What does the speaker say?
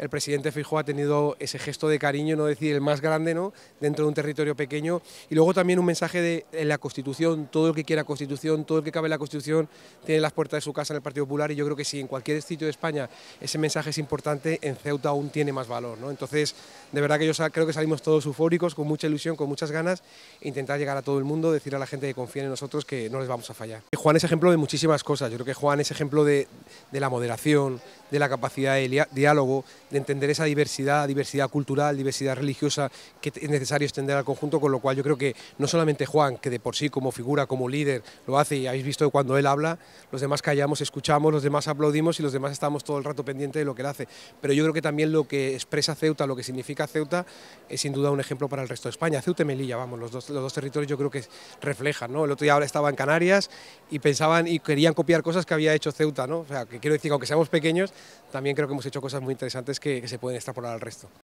el presidente Fijó ha tenido ese gesto de cariño, no decir el más grande, ¿no? dentro de un territorio pequeño. Y luego también un mensaje de la Constitución, todo el que quiera Constitución, todo el que cabe en la Constitución, tiene las puertas de su casa en el Partido Popular y yo creo que si en cualquier sitio de España ese mensaje es importante, en Ceuta aún tiene más valor. ¿no? Entonces, de verdad que yo creo que salimos todos eufóricos, con mucha ilusión, con muchas ganas, e intentar llegar a todo el mundo, decir a la gente que confía en nosotros que no les vamos a fallar. Juan es ejemplo de muchísimas cosas, yo creo que Juan es ejemplo de la moderación, de la capacidad de diálogo, de entender esa diversidad, diversidad cultural, diversidad religiosa que es necesario extender al conjunto, con lo cual yo creo que no solamente Juan, que de por sí como figura, como líder, lo hace y habéis visto cuando él habla, los demás callamos, escuchamos, los demás aplaudimos y los demás estamos todo el rato pendientes de lo que él hace. Pero yo creo que también lo que expresa Ceuta, lo que significa Ceuta, es sin duda un ejemplo para el resto de España. Ceuta y Melilla, vamos, los dos, los dos territorios yo creo que reflejan, ¿no? El otro día ahora estaba en Canarias y pensaban y querían copiar cosas que había hecho Ceuta, ¿no? O sea, que quiero decir aunque seamos pequeños, también creo que hemos hecho cosas muy interesantes que, se pueden extrapolar al resto.